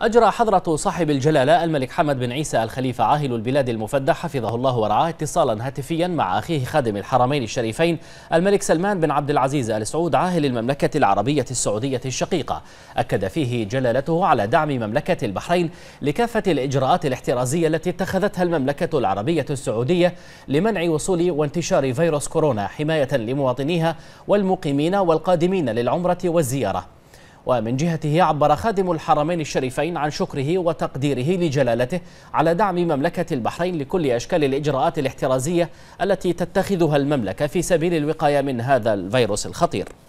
أجرى حضرة صاحب الجلالة الملك حمد بن عيسى الخليفة عاهل البلاد المفدى حفظه الله ورعاه اتصالا هاتفيا مع أخيه خادم الحرمين الشريفين الملك سلمان بن عبد العزيز آل سعود عاهل المملكة العربية السعودية الشقيقة أكد فيه جلالته على دعم مملكة البحرين لكافة الإجراءات الاحترازية التي اتخذتها المملكة العربية السعودية لمنع وصول وانتشار فيروس كورونا حماية لمواطنيها والمقيمين والقادمين للعمرة والزيارة ومن جهته عبر خادم الحرمين الشريفين عن شكره وتقديره لجلالته على دعم مملكة البحرين لكل أشكال الإجراءات الاحترازية التي تتخذها المملكة في سبيل الوقاية من هذا الفيروس الخطير